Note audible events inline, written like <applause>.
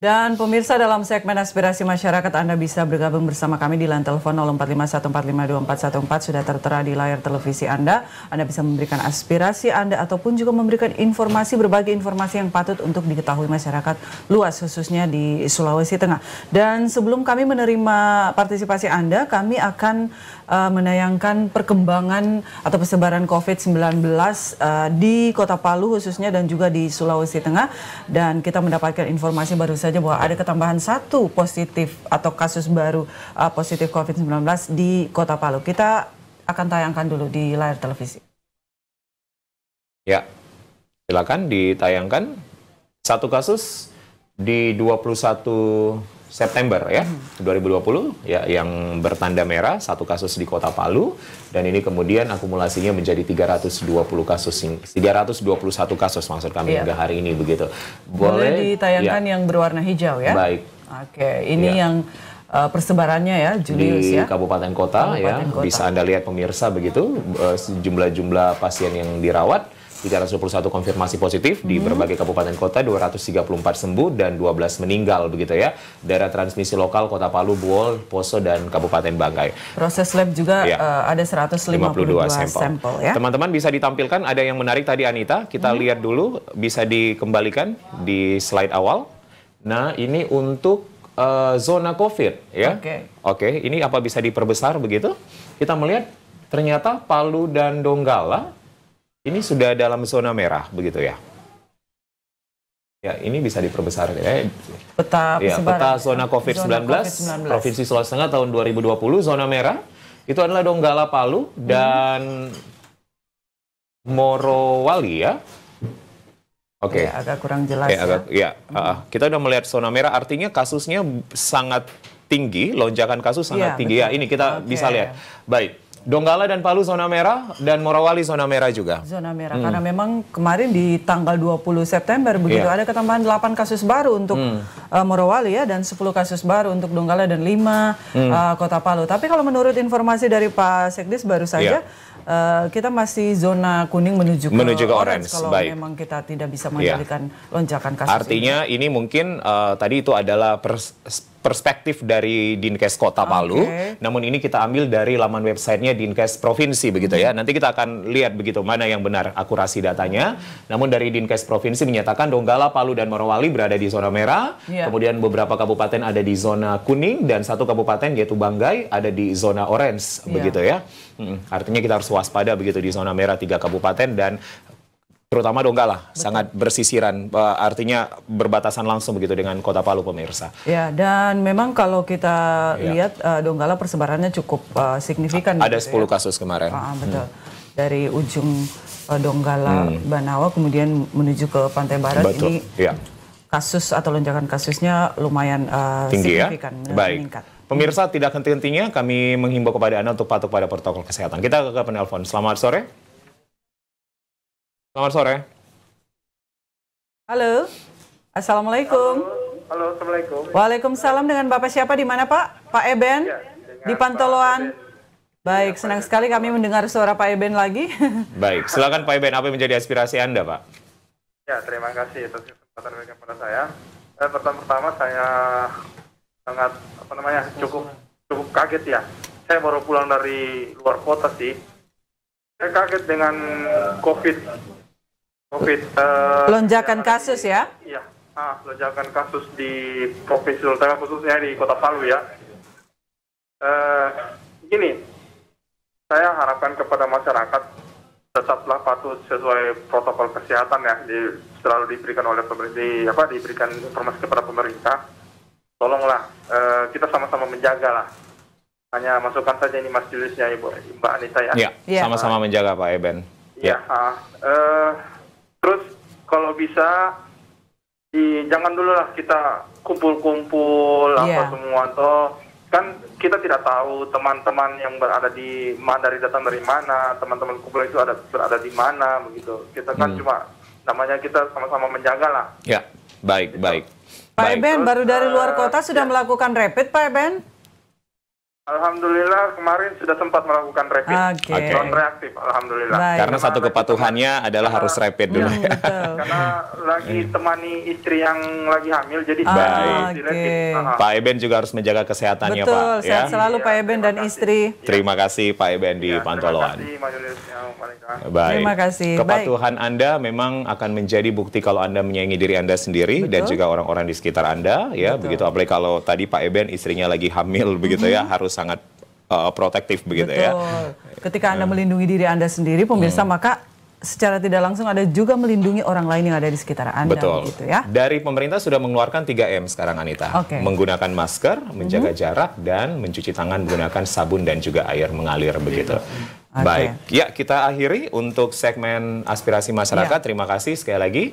Dan pemirsa dalam segmen aspirasi masyarakat Anda bisa bergabung bersama kami di line telepon 0451452414 sudah tertera di layar televisi Anda. Anda bisa memberikan aspirasi Anda ataupun juga memberikan informasi berbagai informasi yang patut untuk diketahui masyarakat luas khususnya di Sulawesi Tengah. Dan sebelum kami menerima partisipasi Anda, kami akan uh, menayangkan perkembangan atau persebaran COVID-19 uh, eh, di Kota Palu khususnya dan juga di Sulawesi Tengah dan kita mendapatkan informasi baru saja saja bahwa ada ketambahan satu positif atau kasus baru uh, positif COVID-19 di Kota Palu. Kita akan tayangkan dulu di layar televisi. Ya, silakan ditayangkan. Satu kasus di 21 September ya 2020 hmm. ya yang bertanda merah satu kasus di Kota Palu dan ini kemudian akumulasinya menjadi 320 kasus 321 kasus maksud kami hingga hingga hari ini begitu. Boleh, Boleh ditayangkan ya. yang berwarna hijau ya. Baik. Oke, ini ya. yang uh, persebarannya ya Julius di ya. kabupaten kota ya. kabupaten ya. Kota. Bisa Anda lihat pemirsa begitu uh, eh, jumlah-jumlah pasien yang dirawat 321 konfirmasi positif mm -hmm. di berbagai kabupaten kota, 234 sembuh dan 12 meninggal begitu ya. Daerah transmisi lokal Kota Palu, Buol, Poso dan Kabupaten Banggai. Proses lab juga ya. uh, ada 152 sampel. sampel ya. Teman-teman bisa ditampilkan ada yang menarik tadi Anita, kita mm -hmm. lihat dulu bisa dikembalikan di slide awal. Nah, ini untuk uh, zona COVID ya. Oke. Okay. Oke, okay, ini apa bisa diperbesar begitu? Kita melihat ternyata Palu dan Donggala ini sudah dalam zona merah begitu ya? Ya, ini bisa diperbesar ya. Peta ya, peta zona COVID-19, zona covid Provinsi Sulawesi Tengah tahun 2020 zona merah itu adalah Donggala Palu dan hmm. Morowali ya. Oke. Okay. Iya, agak kurang jelas ya. Agak, ya. Iya. Hmm. Uh, kita sudah melihat zona merah artinya kasusnya sangat tinggi, lonjakan kasus sangat iya, ya, tinggi betul. ya. Ini kita okay. bisa lihat. Baik. Donggala dan Palu zona merah dan Morowali zona merah juga. Zona merah hmm. karena memang kemarin di tanggal 20 September begitu yeah. ada ketambahan 8 kasus baru untuk hmm. uh, eh, Morowali ya dan 10 kasus baru untuk Donggala dan 5 hmm. uh, Kota Palu. Tapi kalau menurut informasi dari Pak Sekdis baru iya. saja yeah. Uh, kita masih zona kuning menuju ke, menuju ke orange, orange kalau Baik. memang kita tidak bisa iya. mengendalikan yeah. lonjakan kasus. Artinya ini, ini mungkin uh, tadi itu adalah pers perspektif dari Dinkes Kota Palu. Okay. Namun ini kita ambil dari laman websitenya Dinkes Provinsi begitu ya. Hmm. Nanti kita akan lihat begitu mana yang benar akurasi datanya. Namun dari Dinkes Provinsi menyatakan Donggala, Palu dan Morowali berada di zona merah. Yeah. Kemudian beberapa kabupaten ada di zona kuning dan satu kabupaten yaitu Banggai ada di zona orange yeah. begitu ya. Hmm, artinya kita harus waspada begitu di zona merah tiga kabupaten dan terutama Donggala Betul. sangat bersisiran eh, artinya berbatasan langsung begitu dengan kota Palu pemirsa. Ya dan memang kalau kita ya. lihat eh, Donggala persebarannya cukup eh, signifikan. ada gitu 10 ya. kasus kemarin. Ah, hmm. betul. Hmm. Dari ujung Donggala hmm. Banawa kemudian menuju ke Pantai Barat betul. ini ya. kasus atau lonjakan kasusnya lumayan uh, Tinggi ya? signifikan ya? Baik. meningkat. Pemirsa tidak henti-hentinya kami menghimbau kepada Anda untuk patuh pada protokol kesehatan. Kita ke penelpon. Selamat sore. Selamat sore. Halo, Assalamualaikum. Halo, Halo Assalamualaikum. Waalaikumsalam dengan Bapak siapa di mana Pak? Pak Eben? Ya, di Pantoloan? Baik, ya, senang Pak sekali kami mendengar suara Pak Eben lagi. <laughs> Baik, silakan Pak Eben, apa yang menjadi aspirasi Anda Pak? Ya, terima kasih atas kesempatan berikan kepada saya. Eh, pertama-tama saya sangat apa namanya cukup cukup kaget ya. Saya baru pulang dari luar kota sih. Saya kaget dengan COVID COVID. Uh, eh, lonjakan ya, kasus ya? Iya, ah, lonjakan kasus di Provinsi Sultan khususnya di Kota Palu ya. Uh, gini, saya harapkan kepada masyarakat tetaplah patuh sesuai protokol kesehatan ya di, selalu diberikan oleh pemerintah di, apa diberikan informasi kepada pemerintah tolonglah uh, kita sama-sama menjaga lah hanya masukkan saja ini mas Julisnya ibu mbak Anita ya, Iya, iya. sama-sama ya. menjaga pak Eben Iya, ya uh terus kalau bisa di, jangan dulu lah kita kumpul-kumpul yeah. apa iya. semua toh kan kita tidak tahu teman-teman yang berada di mana dari datang dari mana teman-teman kumpul itu ada berada di mana begitu kita kan hmm. cuma namanya kita sama-sama menjaga lah ya baik gitu. baik Pak Eben baru dari luar eh, kota sudah ya. melakukan rapid Pak Eben Alhamdulillah kemarin sudah sempat melakukan rapid. okay. Okay. Non reaktif, alhamdulillah. Baik. Karena satu kepatuhannya adalah harus rapid dulu. Ya, ya. Karena lagi iya. temani istri yang lagi hamil, jadi baik. Ah, okay. Pak Eben juga harus menjaga kesehatannya, betul, Pak. Betul. Ya? selalu ya, Pak iya, Eben dan istri. Iya. Terima kasih Pak Eben di ya, Pantoloan. Terima kasih. Baik. Terima kasih. Kepatuhan baik. Anda memang akan menjadi bukti kalau Anda menyayangi diri Anda sendiri betul. dan juga orang-orang di sekitar Anda, ya. Betul. Begitu apalagi kalau tadi Pak Eben istrinya lagi hamil, <laughs> begitu mm -hmm. ya, mm-hmm. harus sangat uh, protektif begitu ya. Betul. ya. Ketika Anda eh. melindungi diri Anda sendiri pemirsa hmm. maka secara tidak langsung ada juga melindungi orang lain yang ada di sekitar Anda Betul. gitu ya. Dari pemerintah sudah mengeluarkan 3M sekarang Anita. Okay. Menggunakan masker, menjaga -hmm. jarak dan mencuci tangan menggunakan sabun dan juga air mengalir begitu. Okay. Baik, ya kita akhiri untuk segmen aspirasi masyarakat. Ya. Terima kasih sekali lagi.